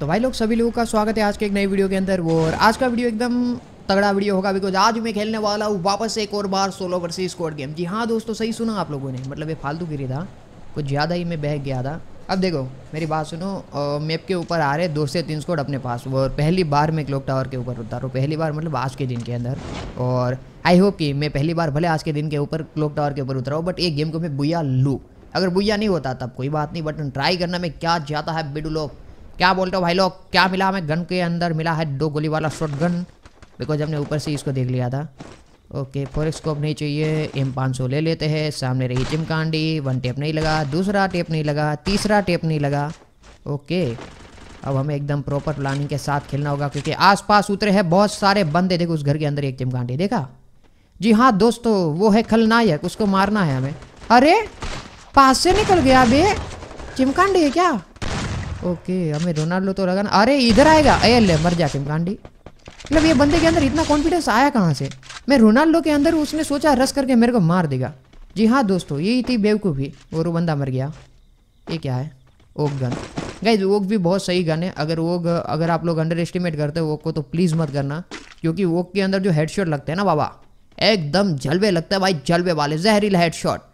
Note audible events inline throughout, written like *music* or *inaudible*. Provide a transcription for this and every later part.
तो भाई लोग सभी लोगों का स्वागत है आज के एक नई वीडियो के अंदर वो और आज का वीडियो एकदम तगड़ा वीडियो होगा बिकॉज आज मैं खेलने वाला हूँ वापस एक और बार सोलो वर्सेस स्कोर गेम जी हाँ दोस्तों सही सुना आप लोगों ने मतलब ये फालतू गिरी था कुछ ज़्यादा ही मैं बह गया था अब देखो मेरी बात सुनो मैप के ऊपर आ रहे दो से तीन स्कोड अपने पास और पहली बार मैं क्लॉक टावर के ऊपर हूँ पहली बार मतलब आज के दिन के अंदर और आई होप कि मैं पहली बार भले आज के दिन के ऊपर क्लॉक टावर के ऊपर उतरा बट एक गेम को मैं बुया लूँ अगर बुया नहीं होता तब कोई बात नहीं बट ट्राई करना में क्या जाता है ऑफ क्या बोलते हो भाई लोग क्या मिला हमें गन के अंदर मिला है दो गोली वाला शॉर्ट गन बिकॉज हमने ऊपर से इसको देख लिया था ओके फोर स्कोप नहीं चाहिए एम पाँच सौ ले लेते हैं सामने रही कांडी वन टेप नहीं लगा दूसरा टेप नहीं लगा तीसरा टेप नहीं लगा ओके अब हमें एकदम प्रॉपर प्लानिंग के साथ खेलना होगा क्योंकि आसपास उतरे हैं बहुत सारे बंदे देखो उस घर के अंदर एक कांडी देखा जी हाँ दोस्तों वो है खलनायक उसको मारना है हमें अरे पास से निकल गया अभी चिमकांडी है क्या ओके हमें रोनाल्डो तो लगा ना अरे इधर आएगा ए ले मर जाके गांडी मतलब ये बंदे के अंदर इतना कॉन्फिडेंस आया कहाँ से मैं रोनाल्डो के अंदर उसने सोचा रस करके मेरे को मार देगा जी हाँ दोस्तों यही थी बेवकूफ़ी और वो बंदा मर गया ये क्या है ओक गन गई ओक भी बहुत सही गन है अगर वो अगर आप लोग अंडर एस्टिमेट करते हो ओक को तो प्लीज़ मत करना क्योंकि ओक के अंदर जो हेडशॉट लगते हैं ना बाबा एकदम जलवे लगता है भाई जलवे वाले जहरीला हेडशॉट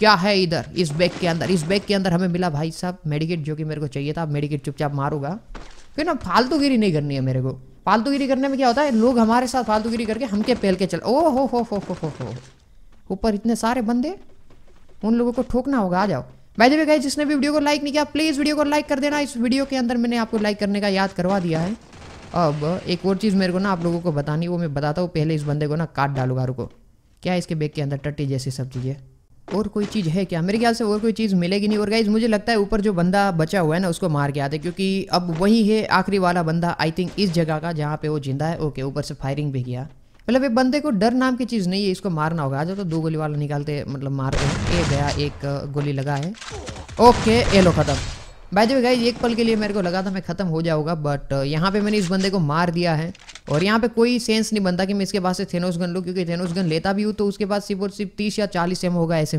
क्या है इधर इस बैग के अंदर इस बैग के अंदर हमें मिला भाई साहब मेडिकेट जो कि मेरे को चाहिए था मेडिकेट चुपचाप मारूंगा फिर ना फालतूगिरी नहीं करनी है मेरे को फालतूगिरी करने में क्या होता है लोग हमारे साथ फालतूगिरी करके हमके पहल के चल ओ हो हो हो हो हो हो ऊपर इतने सारे बंदे उन लोगों को ठोकना होगा आ जाओ भाई देवे गए जिसने भी वीडियो को लाइक नहीं किया प्लीज़ वीडियो को लाइक कर देना इस वीडियो के अंदर मैंने आपको लाइक करने का याद करवा दिया है अब एक और चीज़ मेरे को ना आप लोगों को बतानी वो मैं बताता हूँ पहले इस बंदे को ना काट डालूगा रुको क्या इसके बैग के अंदर टट्टी जैसी सब चीज़ें और कोई चीज़ है क्या मेरे ख्याल से और कोई चीज़ मिलेगी नहीं और गाइज मुझे लगता है ऊपर जो बंदा बचा हुआ है ना उसको मार के आते क्योंकि अब वही है आखिरी वाला बंदा आई थिंक इस जगह का जहाँ पे वो जिंदा है ओके ऊपर से फायरिंग भी किया मतलब ये बंदे को डर नाम की चीज़ नहीं है इसको मारना होगा जाओ तो दो गोली वाला निकालते मतलब मारते हैं एक गया एक गोली लगा है ओके ये लो ख़त्म भाई जो गाइज एक पल के लिए मेरे को लगा था मैं ख़त्म हो जाऊंगा बट यहाँ पे मैंने इस बंदे को मार दिया है और यहाँ पे कोई सेंस नहीं बनता कि मैं इसके पास से थेनोस गन लूँ क्योंकि थेनोस गन लेता भी हूँ तो उसके पास सिर्फ और सिर्फ तीस या चालीस एम होगा एस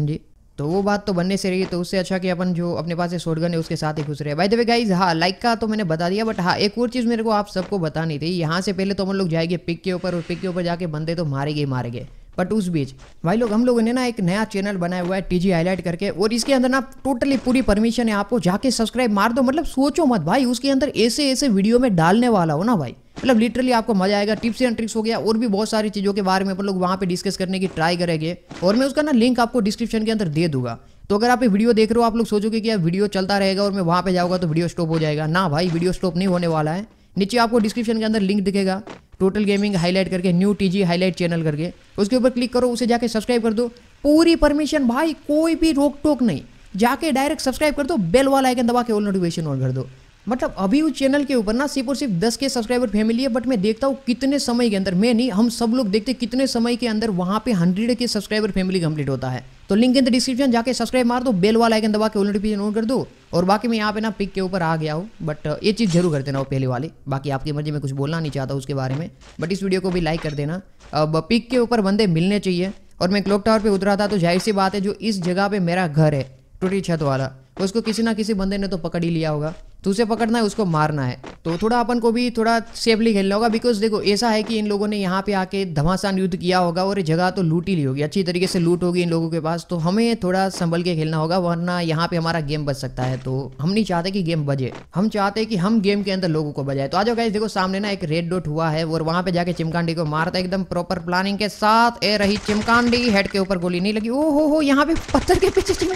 तो वो बात तो बनने से रही तो उससे अच्छा कि अपन जो अपने पास से शॉर्टगन है उसके साथ ही घुस रहे हैं भाई देवे गाइज हाँ लाइक का तो मैंने बता दिया बट हाँ एक और चीज़ मेरे को आप सबको बतानी थी यहाँ से पहले तो हम लोग जाएंगे पिक के ऊपर और पिक के ऊपर जाके बंदे तो मारे गए मारे गए बट उस बीच भाई लोग हम लोगों ने ना एक नया चैनल बनाया हुआ है टीजी हाईलाइट करके और इसके अंदर ना टोटली पूरी परमिशन है आपको जाके सब्सक्राइब मार दो मतलब सोचो मत भाई उसके अंदर ऐसे ऐसे वीडियो में डालने वाला हो ना भाई मतलब लिटरली आपको मजा आएगा टिप्स एंड ट्रिक्स हो गया और भी बहुत सारी चीज़ों के बारे में अपन लोग वहाँ पे डिस्कस करने की ट्राई करेंगे और मैं उसका ना लिंक आपको डिस्क्रिप्शन के अंदर दे दूंगा तो अगर आप ये वीडियो देख रहे हो आप लोग सोचोगे कि यार वीडियो चलता रहेगा और मैं वहाँ पे जाऊँगा तो वीडियो स्टॉप हो जाएगा ना भाई वीडियो स्टॉप नहीं होने वाला है नीचे आपको डिस्क्रिप्शन के अंदर लिंक दिखेगा टोटल गेमिंग हाईलाइट करके न्यू टीजी हाईलाइट चैनल करके उसके ऊपर क्लिक करो उसे जाके सब्सक्राइब कर दो पूरी परमिशन भाई कोई भी रोक टोक नहीं जाके डायरेक्ट सब्सक्राइब कर दो बेल वाला आइकन दबा के ऑल नोटिफिकेशन ऑन कर दो मतलब अभी उस चैनल के ऊपर ना सिर्फ और सिर्फ दस के सब्सक्राइबर फैमिली है बट मैं देखता हूँ कितने समय के अंदर मैं नहीं हम सब लोग देखते कितने समय के अंदर वहाँ पे हंड्रेड के सब्सक्राइबर फैमिली कंप्लीट होता है तो लिंक के अंदर डिस्क्रिप्शन जाके सब्सक्राइब मार दो बेल वाला आइकन दबा के नोटिफिकेशन ऑन कर दो और बाकी मैं यहाँ पे ना पिक के ऊपर आ गया हूँ बट uh, ये चीज़ जरूर कर देना वो पहले वाले बाकी आपकी मर्जी में कुछ बोलना नहीं चाहता उसके बारे में बट इस वीडियो को भी लाइक कर देना अब पिक के ऊपर बंदे मिलने चाहिए और मैं क्लॉक टावर पर उतरा था तो जाहिर सी बात है जो इस जगह पर मेरा घर है टूटी छत वाला उसको किसी ना किसी बंदे ने तो पकड़ ही लिया होगा तो उसे पकड़ना है उसको मारना है तो थोड़ा अपन को भी थोड़ा सेफली खेलना होगा बिकॉज देखो ऐसा है कि इन लोगों ने यहाँ पे आके धमासान युद्ध किया होगा और जगह तो लूट ही ली होगी अच्छी तरीके से लूट होगी इन लोगों के पास तो हमें थोड़ा संभल के खेलना होगा वरना यहाँ पे हमारा गेम बच सकता है तो हम नहीं चाहते कि गेम बजे हम चाहते कि हम गेम के अंदर लोगों को बजाए तो आ जाओ देखो सामने ना एक रेड डोट हुआ है और वहां पे जाके चिमकांडी को मारता है एकदम प्रॉपर प्लानिंग के साथ ए रही चिमकांडी हेड के ऊपर गोली नहीं लगी ओ हो हो यहाँ पे पत्थर के पीछे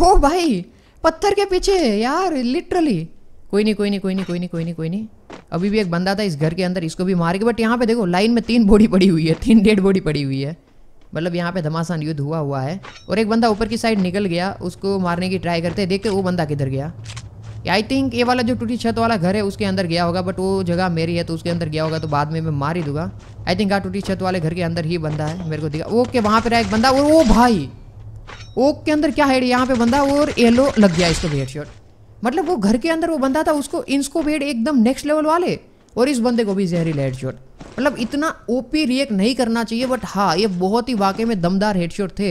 हो भाई पत्थर के पीछे यार लिटरली कोई नहीं कोई नहीं कोई नहीं कोई नहीं कोई नहीं कोई नहीं अभी भी एक बंदा था इस घर के अंदर इसको भी मार के बट यहाँ पे देखो लाइन में तीन बॉडी पड़ी हुई है तीन डेड बॉडी पड़ी हुई है मतलब यहाँ पे धमासान युद्ध हुआ हुआ है और एक बंदा ऊपर की साइड निकल गया उसको मारने की ट्राई करते देखते वो बंदा किधर गया आई थिंक ये वाला जो टूटी छत वाला घर है उसके अंदर गया होगा बट वो जगह मेरी है तो उसके अंदर गया होगा तो बाद में मैं मार ही दूंगा आई थिंक हाँ टूटी छत वाले घर के अंदर ही बंदा है मेरे को दिखा ओके वहाँ पर रहा एक बंदा और वो भाई ओक के अंदर क्या है यहाँ पे बंदा और येलो लग गया इसको हेड शॉट मतलब वो घर के अंदर वो बंदा था उसको इनको भेड़ एकदम नेक्स्ट लेवल वाले और इस बंदे को भी जहरीला हेडशॉट मतलब इतना ओपी रिएक्ट नहीं करना चाहिए बट हाँ ये बहुत ही वाकई में दमदार हेडशॉट थे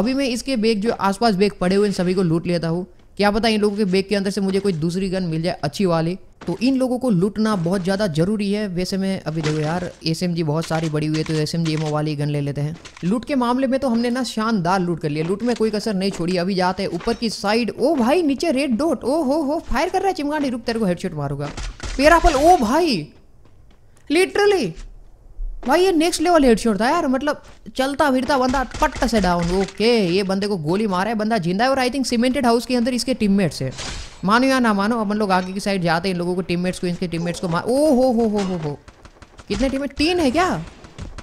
अभी मैं इसके बैग जो आसपास बैग पड़े हुए इन सभी को लूट लेता हूँ क्या पता इन लोगों के बैग के अंदर से मुझे कोई दूसरी गन मिल जाए अच्छी वाली तो इन लोगों को लूटना बहुत ज़्यादा ज़रूरी है वैसे मैं अभी देखो यार एस बहुत सारी बड़ी हुई है तो एस एम वाली गन ले लेते हैं लूट के मामले में तो हमने ना शानदार लूट कर लिया लूट में कोई कसर नहीं छोड़ी अभी जाते हैं ऊपर की साइड ओ भाई नीचे रेड डोट ओ हो हो फायर कर रहा है चिमगाड़ी रुक तेरे को हेड मारूंगा पेरापल ओ भाई लिटरली भाई ये नेक्स्ट लेवल हेडशॉट था यार मतलब चलता फिरता बंदा पट्ट से डाउन ओके ये बंदे को गोली मारा है बंदा जिंदा है और आई थिंक सीमेंटेड हाउस के अंदर इसके टीममेट्स है मानो या ना मानो अब हम लोग आगे की साइड जाते हैं इन लोगों को टीममेट्स को इनके टीममेट्स को मार ओ हो हो हो हो हो कितने टीम तीन है क्या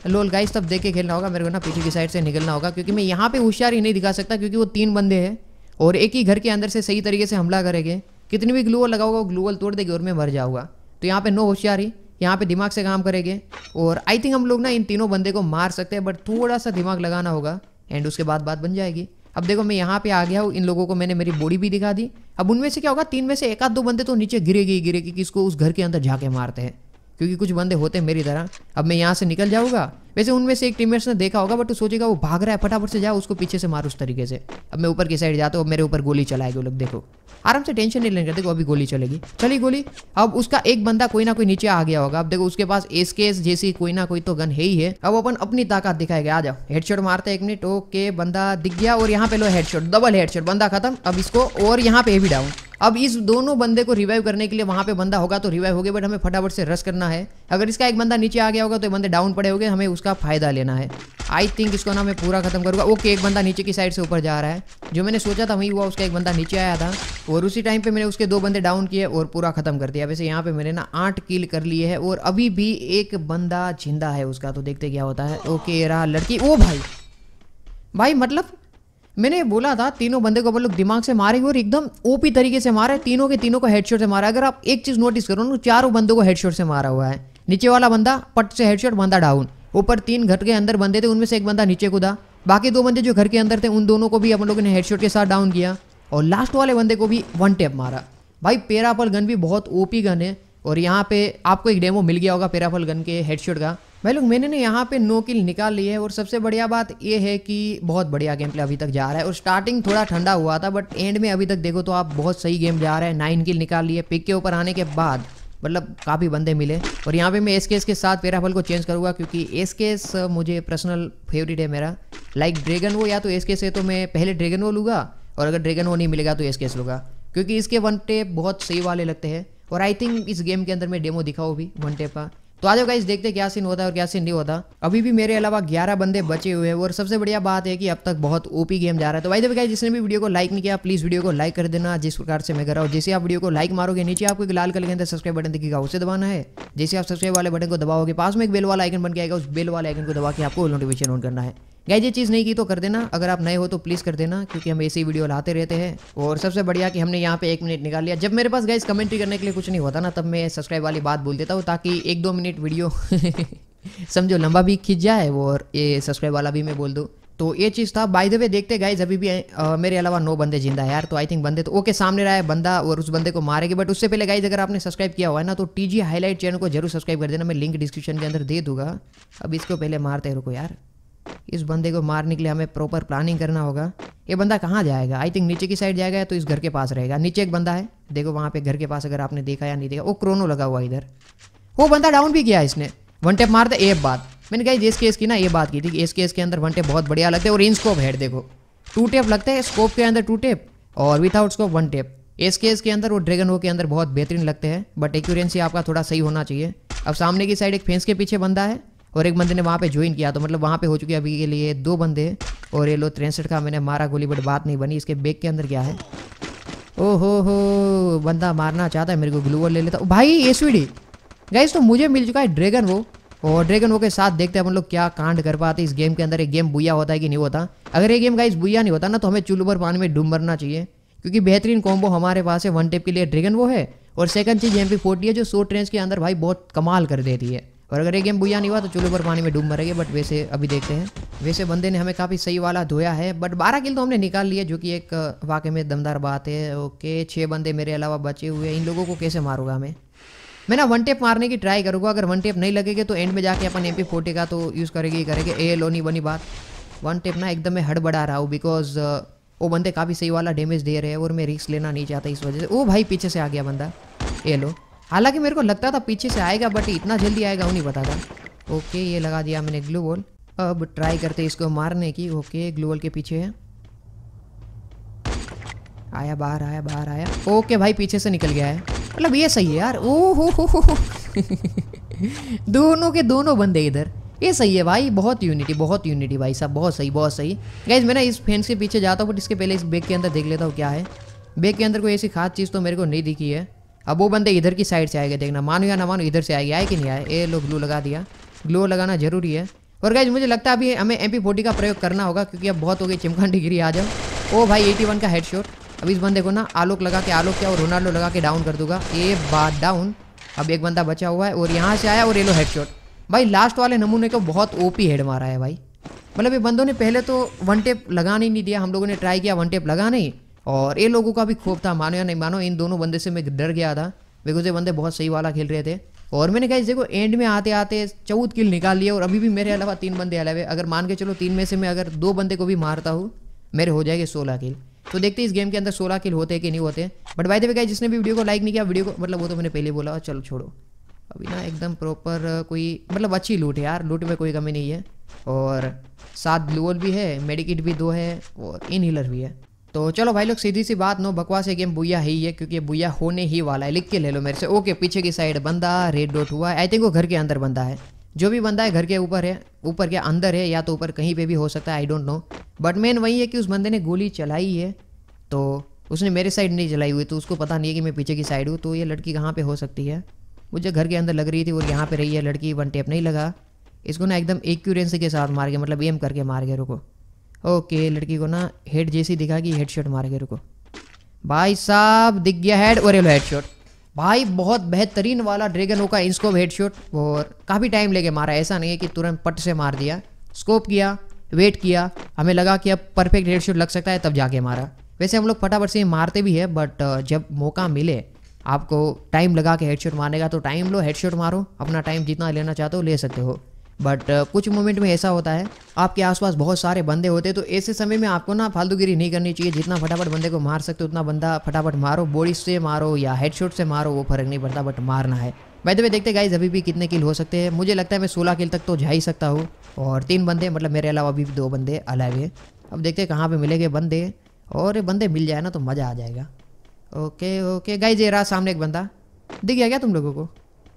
लोल गाइस तब देख के खेलना होगा मेरे को ना पीछे की साइड से निकलना होगा क्योंकि मैं यहाँ पे होशियारी नहीं दिखा सकता क्योंकि वो तीन बंदे हैं और एक ही घर के अंदर से सही तरीके से हमला करेंगे कितनी भी ग्लूअल लगाओगे वो ग्लूअल तोड़ देगी और मैं मर जाऊँगा तो यहाँ पे नो होशियारी यहाँ पे दिमाग से काम करेंगे और आई थिंक हम लोग ना इन तीनों बंदे को मार सकते हैं बट थोड़ा सा दिमाग लगाना होगा एंड उसके बाद बात बन जाएगी अब देखो मैं यहाँ पे आ गया हूँ इन लोगों को मैंने मेरी बॉडी भी दिखा दी अब उनमें से क्या होगा तीन में से एक आध दो बंदे तो नीचे गिरेगी गिरेगी कि इसको उस घर के अंदर जाके मारते हैं क्योंकि कुछ बंदे होते हैं मेरी तरह अब मैं यहाँ से निकल जाऊँगा वैसे उनमें से एक टीम ने देखा होगा बट तो सोचेगा वो भाग रहा है फटाफट से जाओ उसको पीछे से मारो उस तरीके से अब मैं ऊपर की साइड जाता हूँ मेरे ऊपर गोली चलाएगी वो लोग देखो आराम से टेंशन नहीं लेने का देखो अभी गोली चलेगी चली गोली अब उसका एक बंदा कोई ना कोई नीचे आ गया होगा अब देखो उसके पास एस के एस जैसी कोई ना कोई तो गन है ही है अब अपन अपनी ताकत दिखाएगा आ जाओ हेडशॉट मारते एक मिनट ओके बंदा दिख गया और यहाँ पे लो हेडशॉट डबल हेडशॉट बंदा खत्म अब इसको और यहाँ पे भी डाउन अब इस दोनों बंदे को रिवाइव करने के लिए वहां पे बंदा होगा तो रिवाइव हो गया बट हमें फटाफट से रस करना है अगर इसका एक बंदा नीचे आ गया होगा तो बंदे डाउन पड़े हो हमें उसका फायदा लेना है आई थिंक इसको ना मैं पूरा खत्म करूंगा ओके एक बंदा नीचे की साइड से ऊपर जा रहा है जो मैंने सोचा था वही हुआ उसका एक बंदा नीचे आया था और उसी टाइम पर मैंने उसके दो बंदे डाउन किए और पूरा खत्म कर दिया वैसे यहाँ पे मैंने ना आठ किल कर लिए है और अभी भी एक बंदा जिंदा है उसका तो देखते क्या होता है ओके रहा लड़की ओ भाई भाई मतलब मैंने बोला था तीनों बंदे को अपन लोग दिमाग से मारेंगे और एकदम ओपी तरीके से मारा है तीनों के तीनों को हेडशॉट से मारा अगर आप एक चीज़ नोटिस करो ना चारों बंदों को हेडशॉट से मारा हुआ है नीचे वाला बंदा पट से हेडशॉट बंदा डाउन ऊपर तीन घर के अंदर बंदे थे उनमें से एक बंदा नीचे कूदा बाकी दो बंदे जो घर के अंदर थे उन दोनों को भी अपन लोगों ने हेडशॉट के साथ डाउन किया और लास्ट वाले बंदे को भी वन टैप मारा भाई पेरापल गन भी बहुत ओपी गन है और यहाँ पे आपको एक डेमो मिल गया होगा पेराफल गन के हेडशॉट का भाई लोग मैंने ना यहाँ पे नो किल निकाल ली है और सबसे बढ़िया बात ये है कि बहुत बढ़िया गेम प्ले अभी तक जा रहा है और स्टार्टिंग थोड़ा ठंडा हुआ था बट एंड में अभी तक देखो तो आप बहुत सही गेम जा रहा है नाइन किल निकाल लिए पिक के ऊपर आने के बाद मतलब काफ़ी बंदे मिले और यहाँ पे मैं एस के एस के साथ पेराफल को चेंज करूँगा क्योंकि एस के एस मुझे पर्सनल फेवरेट है मेरा लाइक ड्रैगन वो या तो एस के है तो मैं पहले ड्रैगन वो लूँगा और अगर ड्रैगन वो नहीं मिलेगा तो एस के एस लूँगा क्योंकि इसके वन टेप बहुत सही वाले लगते हैं और आई थिंक इस गेम के अंदर मैं डेमो दिखाऊँ भी घंटे पर तो आ जाओ गाइस देखते क्या सीन होता है और क्या सीन नहीं होता अभी भी मेरे अलावा 11 बंदे बचे हुए हैं और सबसे बढ़िया बात है कि अब तक बहुत ओपी गेम जा रहा है तो भाई देखिए गाइस जिसने भी वीडियो को लाइक नहीं किया प्लीज वीडियो को लाइक कर देना जिस प्रकार से मैं कर रहा हूँ जैसे आप वीडियो को लाइक मारोगे नीचे आपको लाल कलर के अंदर सब्सक्राइब बटन दिखेगा उसे दबाना है जैसे आप सब्सक्राइब वाले बटन को दबाओगे पास में एक बेल वाला आइकन बन गया उस बेल वाले आइकन को दबा के आपको नोटिफिकेशन ऑन करना है गाइज ये चीज़ नहीं की तो कर देना अगर आप नए हो तो प्लीज़ कर देना क्योंकि हम ऐसी वीडियो लाते रहते हैं और सबसे बढ़िया कि हमने यहाँ पे एक मिनट निकाल लिया जब मेरे पास गाइज कमेंट्री करने के लिए कुछ नहीं होता ना तब मैं सब्सक्राइब वाली बात बोल देता हूँ ताकि एक दो मिनट वीडियो *laughs* समझो लंबा भी खींच जाए और ये सब्सक्राइब वाला भी मैं बोल दूँ तो ये चीज़ था बाय द वे देखते गाइज अभी भी आ, मेरे अलावा नौ बंदे जिंदा है यार तो आई थिंक बंदे तो ओके सामने रहा है बंदा और उस बंदे को मारेगी बट उससे पहले गाइज अगर आपने सब्सक्राइब किया हुआ है ना तो टीजी हाईलाइट चैनल को जरूर सब्सक्राइब कर देना मैं लिंक डिस्क्रिप्शन के अंदर दे दूंगा अब इसको पहले मारते रुको यार इस बंदे को मारने के लिए हमें प्रॉपर प्लानिंग करना होगा ये बंदा कहाँ जाएगा आई थिंक नीचे की साइड जाएगा या तो इस घर के पास रहेगा नीचे एक बंदा है देखो वहाँ पे घर के पास अगर आपने देखा या नहीं देखा वो क्रोनो लगा हुआ इधर वो बंदा डाउन भी किया इसने वन टेप मारते ए बात मैंने कहा एस केस की ना ये बात की थी कि एस केस के अंदर वन टेप बहुत बढ़िया लगते है और इन स्कोप हेड देखो टू टेप लगता है स्कोप के अंदर टू टेप और विदाउट स्कोप वन टेप एस केस के अंदर वो ड्रैगन वो के अंदर बहुत बेहतरीन लगते हैं बट एक्यूरेंसी आपका थोड़ा सही होना चाहिए अब सामने की साइड एक फेंस के पीछे बंदा है और एक बंदे ने वहाँ पे ज्वाइन किया तो मतलब वहाँ पे हो चुके अभी के लिए दो बंदे और ये लो तिरसठ का मैंने मारा गोली बट बात नहीं बनी इसके बेग के अंदर क्या है ओ हो हो बंदा मारना चाहता है मेरे को ग्लूवर ले लेता भाई एस वी गाइस तो मुझे मिल चुका है ड्रैगन वो और ड्रैगन वो के साथ देखते हैं हम लोग क्या कांड कर पाते इस गेम के अंदर एक गेम बुया होता है कि नहीं होता अगर ये गेम गाइस बुया नहीं होता ना तो हमें चुलबर पानी में डूब मरना चाहिए क्योंकि बेहतरीन कॉम्बो हमारे पास है वन टेप के लिए ड्रैगन वो है और सेकंड चीज़ एम पी फोर्टी है जो सो ट्रेंस के अंदर भाई बहुत कमाल कर देती है और अगर ये गेम बुया नहीं हुआ तो चूल्हे पर पानी में डूब मरेगी बट वैसे अभी देखते हैं वैसे बंदे ने हमें काफ़ी सही वाला धोया है बट 12 किल तो हमने निकाल लिया जो कि एक वाकई में दमदार बात है ओके छः बंदे मेरे अलावा बचे हुए इन लोगों को कैसे मारूंगा हमें मैं ना वन टेप मारने की ट्राई करूँगा अगर वन टेप नहीं लगेगा तो एंड में जाके अपन एम पी का तो यूज़ करेंगे ही करेंगे ए लो नहीं बनी बात वन टेप ना एकदम मैं हड़बड़ा रहा हूँ बिकॉज वो बंदे काफ़ी सही वाला डैमेज दे रहे हैं और मैं रिस्क लेना नहीं चाहता इस वजह से वो भाई पीछे से आ गया बंदा ए लो हालांकि मेरे को लगता था पीछे से आएगा बट इतना जल्दी आएगा वो नहीं पता था ओके ये लगा दिया मैंने ग्लू वॉल अब ट्राई करते इसको मारने की ओके ग्लू वॉल के पीछे है आया बाहर आया बाहर आया ओके भाई पीछे से निकल गया है मतलब ये सही है यार ओ हो हो हो *laughs* दोनों के दोनों बंदे इधर ये सही है भाई बहुत यूनिटी बहुत यूनिटी भाई साहब बहुत सही बहुत सही गैज मैं ना इस फैंस के पीछे जाता हूँ बट इसके पहले इस बैग के अंदर देख लेता हूँ क्या है बैग के अंदर कोई ऐसी खास चीज़ तो मेरे को नहीं दिखी है अब वो बंदे इधर की साइड से आएगा देखना मानो या ना मानो इधर से आएगी आए कि नहीं आए ए लो ग्लो लगा दिया ग्लो लगाना जरूरी है और गाइज मुझे लगता है अभी हमें एम पी का प्रयोग करना होगा क्योंकि अब बहुत हो गई चिमकान डिग्री आ जाओ ओ भाई एटी का हेड शॉट अब इस बंदे को ना आलोक लगा के आलोक क्या और रोनाल्डो लगा के डाउन कर दूंगा ए बात डाउन अब एक बंदा बचा हुआ है और यहाँ से आया और ये लो हेड शॉट भाई लास्ट वाले नमूने को बहुत ओपी हेड मारा है भाई मतलब ये बंदों ने पहले तो वन टेप लगाने ही नहीं दिया हम लोगों ने ट्राई किया वन टेप लगा नहीं और ये लोगों का भी खूब था मानो या नहीं मानो इन दोनों बंदे से मैं डर गया था बिकॉज ये बंदे बहुत सही वाला खेल रहे थे और मैंने कहा देखो एंड में आते आते चौदह किल निकाल लिए और अभी भी मेरे अलावा तीन बंदे अलावे अगर मान के चलो तीन में से मैं अगर दो बंदे को भी मारता हूँ मेरे हो जाएंगे सोलह किल तो देखते इस गेम के अंदर सोलह किल होते कि नहीं होते बट भाई देखा जिसने भी वीडियो को लाइक नहीं किया वीडियो को मतलब वो तो मैंने पहले बोला चलो छोड़ो अभी ना एकदम प्रॉपर कोई मतलब अच्छी लूट है यार लूट में कोई कमी नहीं है और सात ग्लूअल भी है मेडिकिट भी दो है और इनहीलर भी है तो चलो भाई लोग सीधी सी बात नो बकवास है गेम बुया ही है क्योंकि बुया होने ही वाला है लिख के ले लो मेरे से ओके पीछे की साइड बंदा रेड डॉट हुआ है आई थिंक वो घर के अंदर बंदा है जो भी बंदा है घर के ऊपर है ऊपर के अंदर है या तो ऊपर कहीं पे भी हो सकता है I don't know but main वही है कि उस बंदे ने गोली चलाई है तो उसने मेरे साइड नहीं चलाई हुई तो उसको पता नहीं है कि मैं पीछे की साइड हूँ तो ये लड़की कहाँ पर हो सकती है मुझे घर के अंदर लग रही थी वो यहाँ पर रही है लड़की वन टेप नहीं लगा इसको ना एकदम एक्यूरेंसी के साथ मार गया मतलब एम करके मार गया रुको ओके लड़की को ना हेड जैसी दिखा कि हेड शॉट मारे रुको भाई साहब दिख गया हेड और हेड शॉट भाई बहुत बेहतरीन वाला ड्रैगनो का इंस्कोप हेड शॉट और काफ़ी टाइम लेके मारा ऐसा नहीं है कि तुरंत पट से मार दिया स्कोप किया वेट किया हमें लगा कि अब परफेक्ट हेड शॉट लग सकता है तब जाके मारा वैसे हम लोग फटाफट से मारते भी है बट uh, जब मौका मिले आपको टाइम लगा के हेडशॉट मारने का तो टाइम लो हेडशॉट मारो अपना टाइम जितना लेना चाहते हो ले सकते हो बट uh, कुछ मोमेंट में ऐसा होता है आपके आसपास बहुत सारे बंदे होते हैं तो ऐसे समय में आपको ना फालतूगिरी नहीं करनी चाहिए जितना फटाफट बंदे को मार सकते हो उतना बंदा फटाफट मारो बॉडी से मारो या हेडशॉट से मारो वो फर्क नहीं पड़ता बट मारना है भाई तो देखते गाइज अभी भी कितने किल हो सकते हैं मुझे लगता है मैं सोलह किल तक तो जा ही सकता हूँ और तीन बंदे मतलब मेरे अलावा अभी भी दो बंदे अलग हैं अब देखते कहाँ पर मिलेंगे बंदे और बंदे मिल जाए ना तो मज़ा आ जाएगा ओके ओके गाइज ये रहा सामने एक बंदा दिख गया क्या तुम लोगों को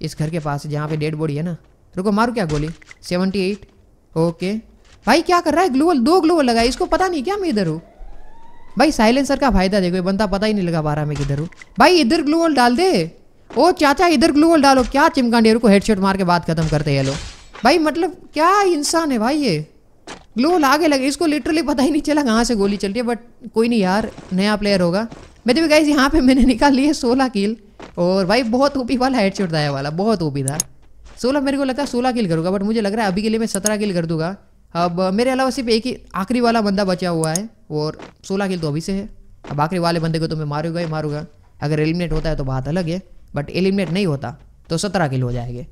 इस घर के पास जहाँ पे डेड बॉडी है ना रुको मारू क्या गोली सेवेंटी एट ओके भाई क्या कर रहा है ग्लोअल दो ग्लोअल लगाए इसको पता नहीं क्या मैं इधर हूँ भाई साइलेंसर का फायदा देखो ये बनता पता ही नहीं लगा बारह में किधर हूँ भाई इधर ग्लूवल डाल दे ओ चाचा इधर ग्लूवल डालो क्या चिमकांडी को हेडशॉट मार के बात खत्म करते हैं लोग भाई मतलब क्या इंसान है भाई ये ग्लूवल आगे लगे इसको लिटरली पता ही नहीं चला कहाँ से गोली चल रही है बट कोई नहीं यार नया प्लेयर होगा मैं तो गाइज यहाँ पे मैंने निकाल लिया सोलह किल और भाई बहुत ओपी वाला शॉट था वाला बहुत ओपी था सोलह मेरे को लगता है सोलह किल करूंगा बट मुझे लग रहा है अभी के लिए मैं सत्रह किल कर दूंगा अब मेरे अलावा सिर्फ एक ही आखिरी वाला बंदा बचा हुआ है और सोलह किल तो अभी से है अब आखिरी वाले बंदे को तो मैं मारूंगा ही मारूंगा अगर एलिमिनेट होता है तो बात अलग है बट एलिमिनेट नहीं होता तो सत्रह किल हो जाएंगे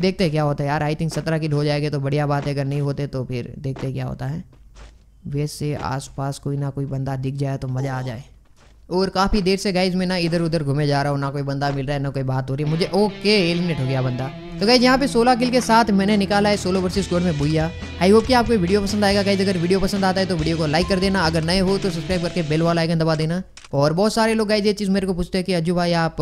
देखते हैं क्या होता है यार आई थिंक सत्रह किल हो जाएंगे तो बढ़िया बात है अगर नहीं होते तो फिर देखते क्या होता है वैसे आसपास कोई ना कोई बंदा दिख जाए तो मज़ा आ जाए और काफ़ी देर से गाइज मैं ना इधर उधर घूमे जा रहा हूँ ना कोई बंदा मिल रहा है ना कोई बात हो रही है मुझे ओके एलिमिनेट हो गया बंदा तो गाइज यहाँ पे 16 किल के साथ मैंने निकाला है सोलो वर्सेस स्कोर में भूया आई होप कि आपको वीडियो पसंद आएगा गाइज अगर वीडियो पसंद आता है तो वीडियो को लाइक कर देना अगर नए हो तो सब्सक्राइब करके बेल वाला आइकन दबा देना और बहुत सारे लोग गाइज ये चीज़ मेरे को पूछते हैं कि अजू भाई आप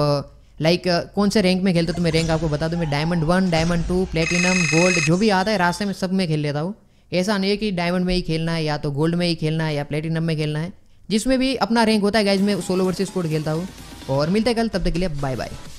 लाइक कौन से रैंक में खेलते हो तो मैं रैंक आपको बता दूँ मैं diamond one diamond two platinum gold जो भी आता है रास्ते में सब में खेल लेता हूँ ऐसा नहीं है कि डायमंड में ही खेलना है या तो गोल्ड में ही खेलना है या प्लेटिनम में खेलना है जिसमें भी अपना रैंक होता है गाइज में सोलो वर्सेस कोड खेलता हूँ और मिलते कल तब तक के लिए बाय बाय